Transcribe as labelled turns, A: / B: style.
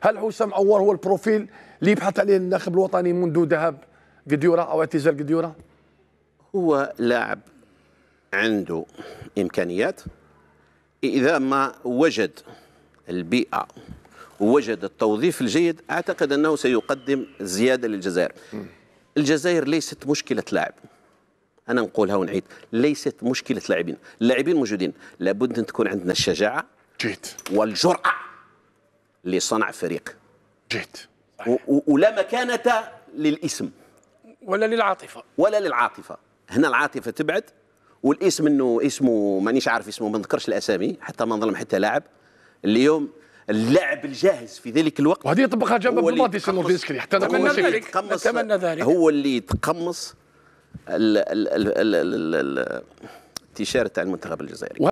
A: هل حسام عوار هو البروفيل اللي يبحث عليه الناخب الوطني منذ ذهاب قديوره او اعتزال قديوره؟
B: هو لاعب عنده امكانيات اذا ما وجد البيئه ووجد التوظيف الجيد اعتقد انه سيقدم زياده للجزائر. الجزائر ليست مشكله لاعب. انا نقولها ونعيد ليست مشكله لاعبين، اللاعبين موجودين لابد ان تكون عندنا الشجاعه جيد والجراه لصنع فريق جيت ولا مكانة للاسم ولا للعاطفة ولا للعاطفة هنا العاطفة تبعد والاسم انه اسمه مانيش عارف اسمه ما نذكرش الاسامي حتى ما نظلم حتى لاعب اليوم اللاعب الجاهز في ذلك الوقت وهذه طبقها جنب بلاتيس
C: اللوفيسكي حتى نتمنى ذلك
B: نتمنى ذلك هو اللي تقمص التيشيرت تاع المنتخب
A: الجزائري